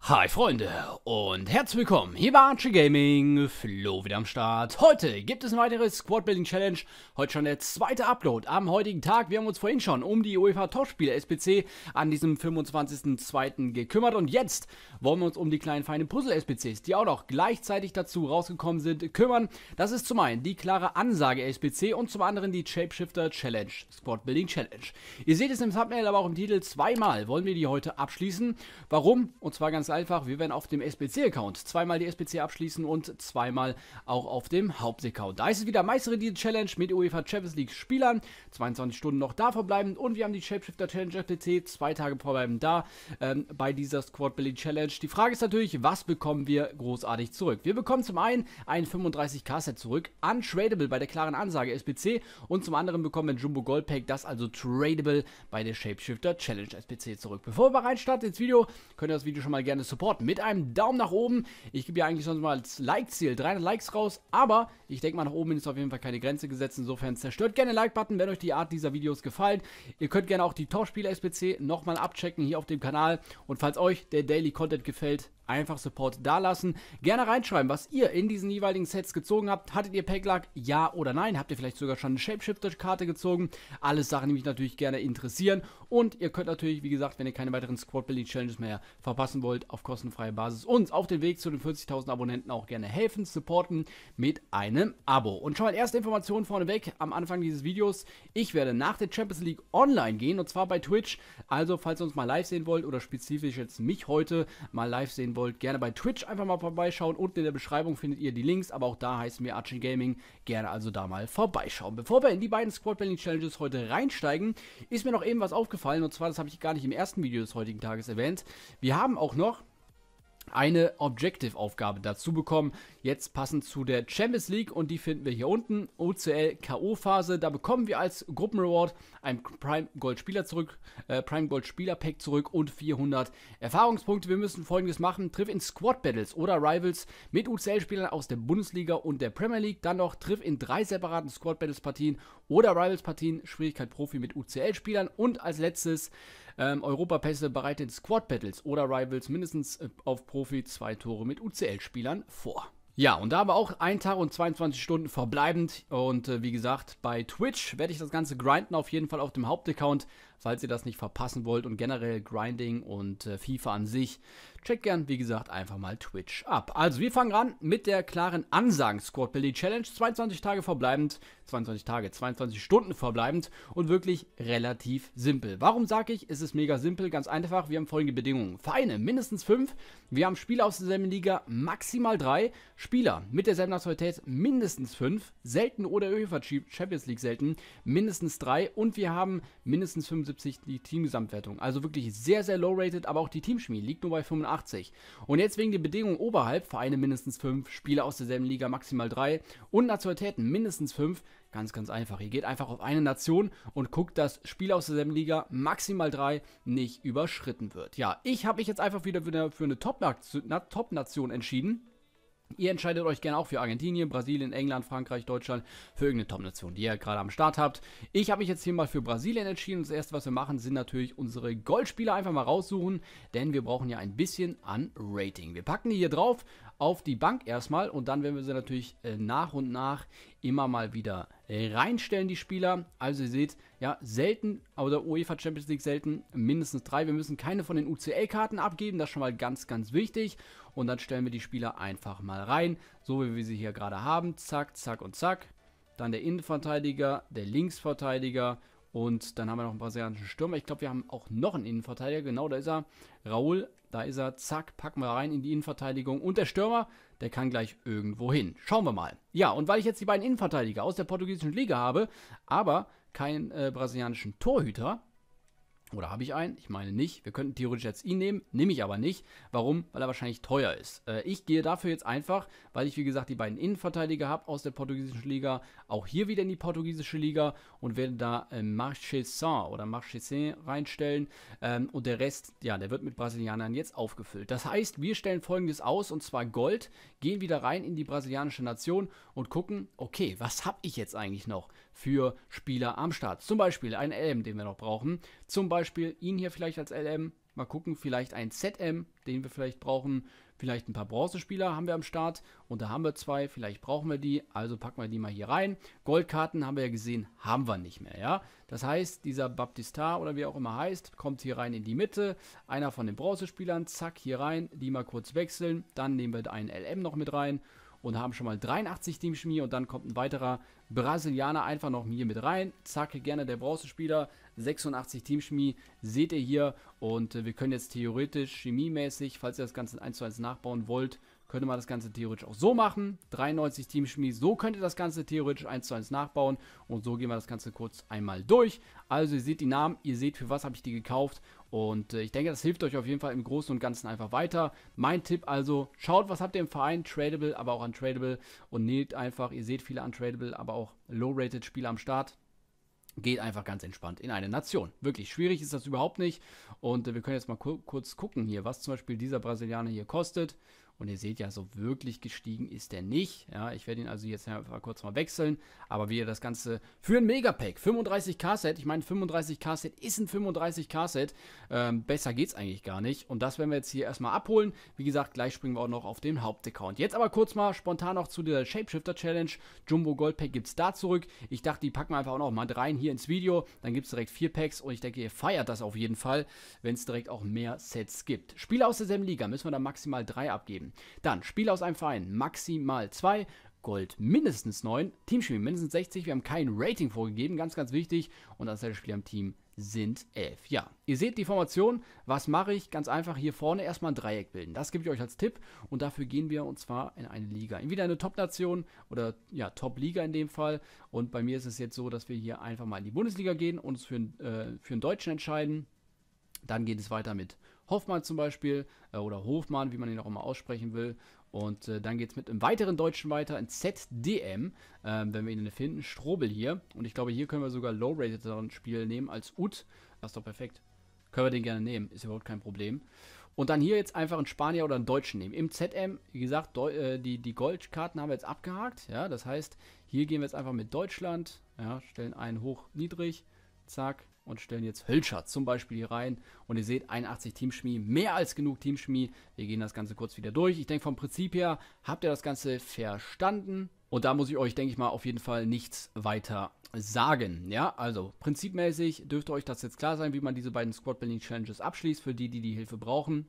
Hi Freunde und herzlich willkommen hier bei Archie Gaming, Flo wieder am Start. Heute gibt es eine weitere Squad Building Challenge, heute schon der zweite Upload am heutigen Tag. Wir haben uns vorhin schon um die UEFA Topspiele SPC an diesem 25.02. gekümmert und jetzt wollen wir uns um die kleinen feinen Puzzle-SPCs, die auch noch gleichzeitig dazu rausgekommen sind, kümmern. Das ist zum einen die klare Ansage-SPC und zum anderen die Shapeshifter Challenge, Squad Building Challenge. Ihr seht es im Thumbnail, aber auch im Titel, zweimal wollen wir die heute abschließen. Warum? Und zwar ganz einfach, wir werden auf dem SPC-Account zweimal die SPC abschließen und zweimal auch auf dem Hauptaccount. Da ist es wieder Meistere die Challenge mit UEFA Champions League Spielern, 22 Stunden noch da verbleiben und wir haben die Shapeshifter Challenge SPC, zwei Tage vorbleiben da ähm, bei dieser Squad Building Challenge Switch. Die Frage ist natürlich, was bekommen wir großartig zurück? Wir bekommen zum einen ein 35k-Set zurück, untradable bei der klaren Ansage SPC und zum anderen bekommen wir ein Jumbo Gold Pack, das also tradable bei der Shapeshifter Challenge SPC zurück. Bevor wir rein starten ins Video, könnt ihr das Video schon mal gerne supporten mit einem Daumen nach oben. Ich gebe ja eigentlich sonst mal als Like-Ziel 300 Likes raus, aber ich denke mal nach oben ist auf jeden Fall keine Grenze gesetzt. Insofern zerstört gerne den Like-Button, wenn euch die Art dieser Videos gefällt. Ihr könnt gerne auch die Torspiele SPC nochmal abchecken hier auf dem Kanal und falls euch der Daily Content Outfit gefällt, einfach Support da lassen. Gerne reinschreiben, was ihr in diesen jeweiligen Sets gezogen habt. Hattet ihr Packluck? Ja oder nein? Habt ihr vielleicht sogar schon eine Shapeshifter-Karte gezogen? Alles Sachen, die mich natürlich gerne interessieren. Und ihr könnt natürlich, wie gesagt, wenn ihr keine weiteren Squad-Building-Challenges mehr verpassen wollt, auf kostenfreie Basis uns auf den Weg zu den 40.000 Abonnenten auch gerne helfen, supporten mit einem Abo. Und schon mal erste Informationen vorneweg am Anfang dieses Videos. Ich werde nach der Champions League online gehen und zwar bei Twitch. Also, falls ihr uns mal live sehen wollt oder spezifisch jetzt mich heute mal live sehen wollt, gerne bei Twitch einfach mal vorbeischauen. Unten in der Beschreibung findet ihr die Links, aber auch da heißt mir Archie Gaming. Gerne also da mal vorbeischauen. Bevor wir in die beiden Squad Building Challenges heute reinsteigen, ist mir noch eben was aufgefallen und zwar, das habe ich gar nicht im ersten Video des heutigen Tages erwähnt. Wir haben auch noch eine Objective-Aufgabe dazu bekommen. Jetzt passend zu der Champions League und die finden wir hier unten. OCL K.O.-Phase. Da bekommen wir als Gruppenreward ein Prime Gold Spieler zurück, äh, Prime Gold Spieler Pack zurück und 400 Erfahrungspunkte. Wir müssen folgendes machen: Triff in Squad Battles oder Rivals mit UCL-Spielern aus der Bundesliga und der Premier League. Dann noch Triff in drei separaten Squad Battles Partien oder Rivals Partien, Schwierigkeit Profi mit UCL-Spielern. Und als letztes ähm, Europapässe bereitet Squad Battles oder Rivals mindestens äh, auf Profi zwei Tore mit UCL-Spielern vor. Ja, und da aber auch ein Tag und 22 Stunden verbleibend. Und äh, wie gesagt, bei Twitch werde ich das Ganze grinden, auf jeden Fall auf dem Hauptaccount falls ihr das nicht verpassen wollt und generell Grinding und äh, FIFA an sich, checkt gern, wie gesagt, einfach mal Twitch ab. Also, wir fangen an mit der klaren Ansagen Squad Building Challenge. 22 Tage verbleibend, 22 Tage, 22 Stunden verbleibend und wirklich relativ simpel. Warum sage ich, es ist mega simpel? Ganz einfach, wir haben folgende Bedingungen. Vereine, mindestens 5. Wir haben Spieler aus derselben Liga, maximal 3. Spieler mit derselben Nationalität, mindestens 5. Selten oder UEFA Champions League selten, mindestens 3. Und wir haben mindestens 75 75 die Teamgesamtwertung. Also wirklich sehr, sehr low rated, aber auch die Teamschmie liegt nur bei 85. Und jetzt wegen der Bedingungen oberhalb, Vereine mindestens 5, Spieler aus derselben Liga maximal 3 und Nationalitäten mindestens 5, ganz, ganz einfach. Ihr geht einfach auf eine Nation und guckt, dass Spieler aus derselben Liga maximal 3 nicht überschritten wird. Ja, ich habe mich jetzt einfach wieder für eine Top-Nation entschieden. Ihr entscheidet euch gerne auch für Argentinien, Brasilien, England, Frankreich, Deutschland, für irgendeine Top-Nation, die ihr gerade am Start habt. Ich habe mich jetzt hier mal für Brasilien entschieden das erste, was wir machen, sind natürlich unsere Goldspieler einfach mal raussuchen, denn wir brauchen ja ein bisschen an Rating. Wir packen die hier drauf auf die Bank erstmal und dann werden wir sie natürlich äh, nach und nach immer mal wieder reinstellen, die Spieler. Also ihr seht, ja, selten, oder UEFA Champions League selten, mindestens drei. Wir müssen keine von den UCL-Karten abgeben, das ist schon mal ganz, ganz wichtig. Und dann stellen wir die Spieler einfach mal rein, so wie wir sie hier gerade haben. Zack, zack und zack. Dann der Innenverteidiger, der Linksverteidiger und dann haben wir noch einen brasilianischen Stürmer. Ich glaube, wir haben auch noch einen Innenverteidiger. Genau, da ist er. Raul, da ist er. Zack, packen wir rein in die Innenverteidigung. Und der Stürmer, der kann gleich irgendwo hin. Schauen wir mal. Ja, und weil ich jetzt die beiden Innenverteidiger aus der portugiesischen Liga habe, aber keinen äh, brasilianischen Torhüter, oder habe ich einen? Ich meine nicht. Wir könnten theoretisch jetzt ihn nehmen, nehme ich aber nicht. Warum? Weil er wahrscheinlich teuer ist. Äh, ich gehe dafür jetzt einfach, weil ich wie gesagt die beiden Innenverteidiger habe aus der portugiesischen Liga, auch hier wieder in die portugiesische Liga und werde da äh, Marchesin oder Marchesin reinstellen. Ähm, und der Rest, ja, der wird mit Brasilianern jetzt aufgefüllt. Das heißt, wir stellen folgendes aus und zwar Gold, gehen wieder rein in die brasilianische Nation und gucken, okay, was habe ich jetzt eigentlich noch? für Spieler am Start. Zum Beispiel ein LM, den wir noch brauchen. Zum Beispiel ihn hier vielleicht als LM. Mal gucken, vielleicht ein ZM, den wir vielleicht brauchen. Vielleicht ein paar Bronzespieler haben wir am Start. Und da haben wir zwei, vielleicht brauchen wir die. Also packen wir die mal hier rein. Goldkarten haben wir ja gesehen, haben wir nicht mehr. ja. Das heißt, dieser Baptistar oder wie auch immer heißt, kommt hier rein in die Mitte. Einer von den Bronzespielern, zack, hier rein. Die mal kurz wechseln. Dann nehmen wir einen LM noch mit rein und haben schon mal 83 Team Chemie und dann kommt ein weiterer Brasilianer einfach noch hier mit rein. Zack, gerne der Bronzespieler, 86 Team Chemie, seht ihr hier und äh, wir können jetzt theoretisch chemiemäßig, falls ihr das Ganze 1 zu 1 nachbauen wollt, könnte man das Ganze theoretisch auch so machen. 93 Teamchemie, so könnte das Ganze theoretisch 1 zu 1 nachbauen. Und so gehen wir das Ganze kurz einmal durch. Also ihr seht die Namen, ihr seht für was habe ich die gekauft. Und äh, ich denke, das hilft euch auf jeden Fall im Großen und Ganzen einfach weiter. Mein Tipp also, schaut, was habt ihr im Verein, tradable, aber auch untradable. Und nehmt einfach, ihr seht viele untradable, aber auch low-rated Spieler am Start geht einfach ganz entspannt in eine Nation. Wirklich schwierig ist das überhaupt nicht. Und äh, wir können jetzt mal ku kurz gucken hier, was zum Beispiel dieser Brasilianer hier kostet. Und ihr seht ja, so wirklich gestiegen ist er nicht. Ja, ich werde ihn also jetzt einfach kurz mal wechseln. Aber wie ihr das Ganze für ein Megapack, 35k-Set, ich meine 35k-Set ist ein 35k-Set. Ähm, besser es eigentlich gar nicht. Und das werden wir jetzt hier erstmal abholen. Wie gesagt, gleich springen wir auch noch auf den Hauptaccount. Jetzt aber kurz mal spontan noch zu der Shapeshifter-Challenge. Jumbo Gold Pack gibt es da zurück. Ich dachte, die packen wir einfach auch noch mal rein hier ins Video. Dann gibt es direkt vier Packs und ich denke, ihr feiert das auf jeden Fall, wenn es direkt auch mehr Sets gibt. Spiele aus derselben Liga müssen wir dann maximal drei abgeben geben. Dann Spieler aus einem Verein maximal 2, Gold mindestens 9, Teamspiel mindestens 60. Wir haben kein Rating vorgegeben, ganz, ganz wichtig. Und das der Spieler im Team sind 11. Ja, ihr seht die Formation. Was mache ich? Ganz einfach hier vorne erstmal ein Dreieck bilden. Das gebe ich euch als Tipp und dafür gehen wir und zwar in eine Liga. Entweder eine Top-Nation oder ja, Top-Liga in dem Fall. Und bei mir ist es jetzt so, dass wir hier einfach mal in die Bundesliga gehen und uns für, äh, für einen Deutschen entscheiden. Dann geht es weiter mit Hoffmann zum Beispiel äh, oder Hofmann, wie man ihn auch immer aussprechen will. Und äh, dann geht es mit einem weiteren Deutschen weiter, in ZDM, äh, wenn wir ihn finden. Strobel hier. Und ich glaube, hier können wir sogar Low-Rated Spiel nehmen als Ut. Das ist doch perfekt. Können wir den gerne nehmen, ist überhaupt kein Problem. Und dann hier jetzt einfach einen Spanier oder einen Deutschen nehmen. Im ZM, wie gesagt, Deu äh, die, die Goldkarten haben wir jetzt abgehakt. Ja, das heißt, hier gehen wir jetzt einfach mit Deutschland. Ja, stellen einen hoch, niedrig. Zack, und stellen jetzt Hölscher zum Beispiel hier rein. Und ihr seht, 81 Teamschmi, mehr als genug Teamschmi. Wir gehen das Ganze kurz wieder durch. Ich denke, vom Prinzip her habt ihr das Ganze verstanden. Und da muss ich euch, denke ich mal, auf jeden Fall nichts weiter sagen. Ja, also prinzipmäßig dürfte euch das jetzt klar sein, wie man diese beiden Squad Building Challenges abschließt, für die, die die Hilfe brauchen.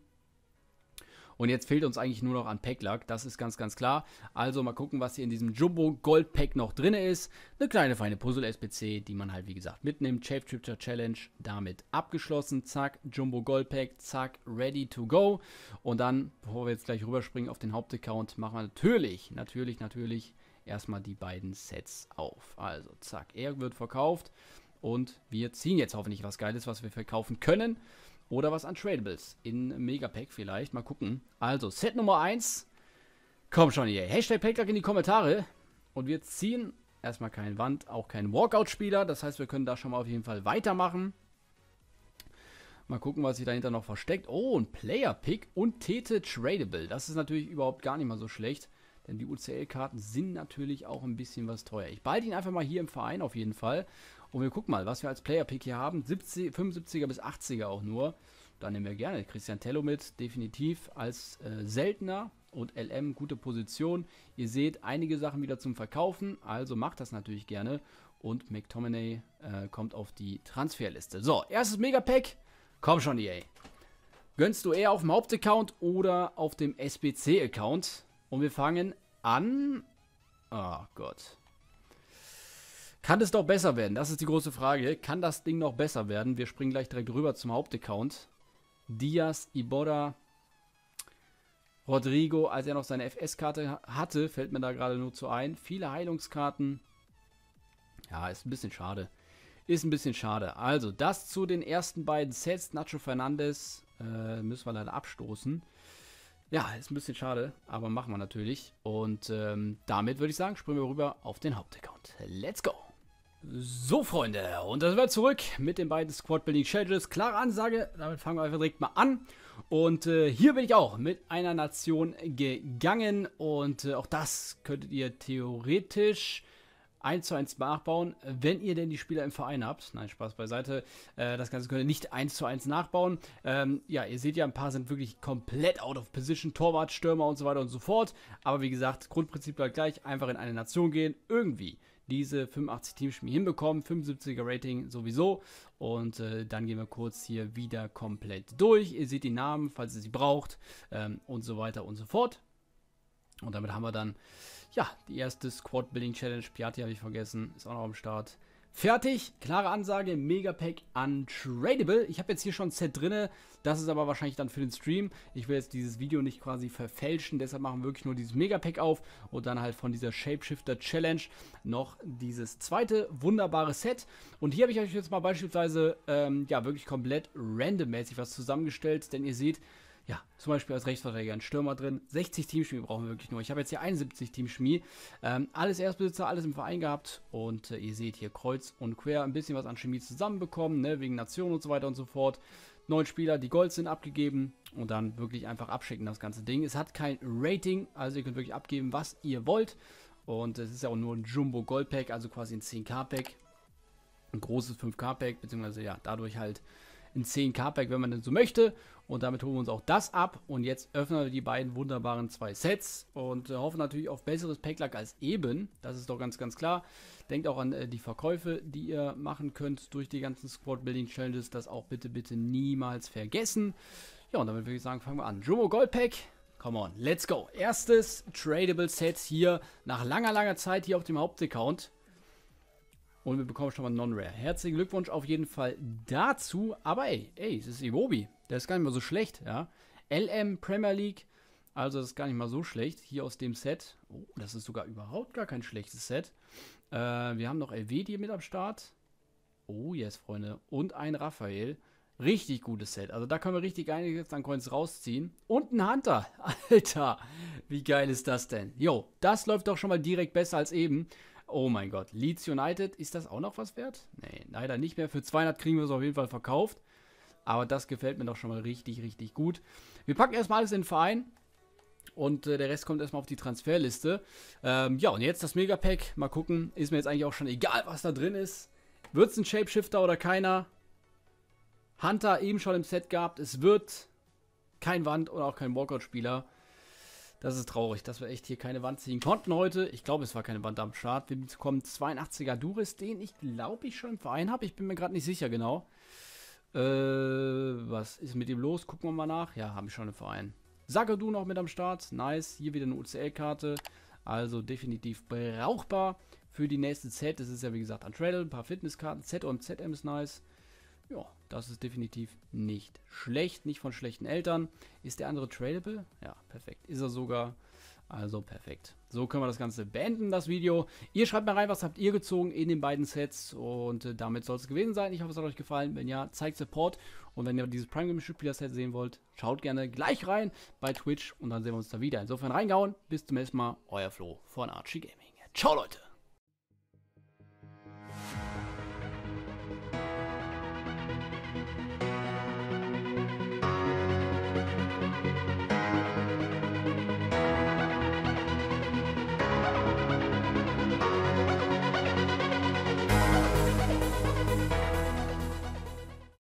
Und jetzt fehlt uns eigentlich nur noch an Packlack. Das ist ganz, ganz klar. Also mal gucken, was hier in diesem Jumbo Gold Pack noch drin ist. Eine kleine feine Puzzle-SPC, die man halt wie gesagt mitnimmt. Shape Tripture Challenge damit abgeschlossen. Zack, Jumbo Gold Pack. Zack, ready to go. Und dann, bevor wir jetzt gleich rüberspringen auf den Hauptaccount, machen wir natürlich, natürlich, natürlich erstmal die beiden Sets auf. Also zack, er wird verkauft. Und wir ziehen jetzt hoffentlich was Geiles, was wir verkaufen können. Oder was an Tradables. In Megapack vielleicht. Mal gucken. Also, Set Nummer 1. Komm schon hier. Hashtag Payclock in die Kommentare. Und wir ziehen erstmal keinen Wand, auch keinen Walkout-Spieler. Das heißt, wir können da schon mal auf jeden Fall weitermachen. Mal gucken, was sich dahinter noch versteckt. Oh, ein Player-Pick und Tete Tradable. Das ist natürlich überhaupt gar nicht mal so schlecht. Denn die UCL-Karten sind natürlich auch ein bisschen was teuer. Ich behalte ihn einfach mal hier im Verein auf jeden Fall. Und wir gucken mal, was wir als Player-Pick hier haben. 70, 75er bis 80er auch nur. Da nehmen wir gerne Christian Tello mit, definitiv als äh, Seltener und LM gute Position. Ihr seht einige Sachen wieder zum Verkaufen, also macht das natürlich gerne. Und McTominay äh, kommt auf die Transferliste. So, erstes Megapack. Komm schon, EA. Gönnst du eher auf dem Hauptaccount oder auf dem SBC-Account? Und wir fangen an. Oh Gott. Kann es doch besser werden? Das ist die große Frage. Kann das Ding noch besser werden? Wir springen gleich direkt rüber zum Hauptaccount. Diaz, Ibora, Rodrigo, als er noch seine FS-Karte hatte, fällt mir da gerade nur zu ein. Viele Heilungskarten. Ja, ist ein bisschen schade. Ist ein bisschen schade. Also, das zu den ersten beiden Sets. Nacho Fernandes äh, müssen wir leider abstoßen. Ja, ist ein bisschen schade, aber machen wir natürlich. Und ähm, damit würde ich sagen, springen wir rüber auf den Hauptaccount. Let's go! So, Freunde, und da sind wir zurück mit den beiden Squad Building Challenges. Klare Ansage, damit fangen wir einfach direkt mal an. Und äh, hier bin ich auch mit einer Nation gegangen und äh, auch das könntet ihr theoretisch 1 zu 1 nachbauen, wenn ihr denn die Spieler im Verein habt. Nein, Spaß beiseite. Äh, das Ganze könnt ihr nicht 1 zu 1 nachbauen. Ähm, ja, ihr seht ja, ein paar sind wirklich komplett out of position. Torwart, Stürmer und so weiter und so fort. Aber wie gesagt, Grundprinzip bleibt gleich. Einfach in eine Nation gehen. Irgendwie diese 85 Teams schon hinbekommen. 75er Rating sowieso. Und äh, dann gehen wir kurz hier wieder komplett durch. Ihr seht die Namen, falls ihr sie braucht ähm, und so weiter und so fort. Und damit haben wir dann, ja, die erste Squad Building Challenge. Piati habe ich vergessen, ist auch noch am Start. Fertig, klare Ansage, Megapack untradable. Ich habe jetzt hier schon ein Set drinne, das ist aber wahrscheinlich dann für den Stream. Ich will jetzt dieses Video nicht quasi verfälschen, deshalb machen wir wirklich nur dieses Megapack auf und dann halt von dieser Shapeshifter Challenge noch dieses zweite wunderbare Set. Und hier habe ich euch jetzt mal beispielsweise ähm, ja wirklich komplett randommäßig was zusammengestellt, denn ihr seht, ja, zum Beispiel als Rechtsverteidiger ein Stürmer drin. 60 Teamschmie brauchen wir wirklich nur. Ich habe jetzt hier 71 Teamschmie. Ähm, alles Erstbesitzer, alles im Verein gehabt. Und äh, ihr seht hier kreuz und quer ein bisschen was an Chemie zusammenbekommen, ne, wegen Nation und so weiter und so fort. Neun Spieler, die Gold sind, abgegeben. Und dann wirklich einfach abschicken, das ganze Ding. Es hat kein Rating, also ihr könnt wirklich abgeben, was ihr wollt. Und es ist ja auch nur ein Jumbo Gold Pack, also quasi ein 10k Pack. Ein großes 5k Pack, beziehungsweise ja, dadurch halt ein 10k-Pack, wenn man denn so möchte. Und damit holen wir uns auch das ab. Und jetzt öffnen wir die beiden wunderbaren zwei Sets und äh, hoffen natürlich auf besseres Packlack als eben. Das ist doch ganz, ganz klar. Denkt auch an äh, die Verkäufe, die ihr machen könnt durch die ganzen Squad-Building-Challenges. Das auch bitte, bitte niemals vergessen. Ja, und damit würde ich sagen, fangen wir an. Jumbo Gold Pack. Come on, let's go. Erstes Tradable Set hier nach langer, langer Zeit hier auf dem Hauptaccount. Und wir bekommen schon mal Non-Rare. Herzlichen Glückwunsch auf jeden Fall dazu. Aber ey, ey, es ist Iwobi. Der ist gar nicht mal so schlecht, ja. LM Premier League. Also das ist gar nicht mal so schlecht. Hier aus dem Set. Oh, das ist sogar überhaupt gar kein schlechtes Set. Äh, wir haben noch Elvedie mit am Start. Oh yes, Freunde. Und ein Raphael. Richtig gutes Set. Also da können wir richtig einiges an Coins rausziehen. Und ein Hunter. Alter, wie geil ist das denn? Jo, das läuft doch schon mal direkt besser als eben. Oh mein Gott. Leeds United, ist das auch noch was wert? Nee, leider nicht mehr. Für 200 kriegen wir es auf jeden Fall verkauft. Aber das gefällt mir doch schon mal richtig, richtig gut. Wir packen erstmal alles in den Verein. Und äh, der Rest kommt erstmal auf die Transferliste. Ähm, ja, und jetzt das Megapack. Mal gucken. Ist mir jetzt eigentlich auch schon egal, was da drin ist. Wird es ein Shapeshifter oder keiner? Hunter eben schon im Set gehabt. Es wird kein Wand oder auch kein Walkout-Spieler. Das ist traurig, dass wir echt hier keine Wand ziehen konnten heute. Ich glaube, es war keine Wand am Start. Wir bekommen 82er Duris, den ich glaube ich schon im Verein habe. Ich bin mir gerade nicht sicher genau. Äh, was ist mit ihm los? Gucken wir mal nach. Ja, haben wir schon im Verein. Sagadu noch mit am Start. Nice. Hier wieder eine UCL-Karte. Also definitiv brauchbar für die nächste Set. Das ist ja wie gesagt ein Trail, ein paar Fitnesskarten. ZOM, ZM ist nice. Ja, das ist definitiv nicht schlecht. Nicht von schlechten Eltern. Ist der andere tradable? Ja, perfekt. Ist er sogar. Also perfekt. So können wir das Ganze beenden, das Video. Ihr schreibt mir rein, was habt ihr gezogen in den beiden Sets. Und äh, damit soll es gewesen sein. Ich hoffe, es hat euch gefallen. Wenn ja, zeigt Support. Und wenn ihr dieses Prime Game Spieler Set sehen wollt, schaut gerne gleich rein bei Twitch. Und dann sehen wir uns da wieder. Insofern reingauen. Bis zum nächsten Mal. Euer Flo von Archie Gaming. Ciao, Leute.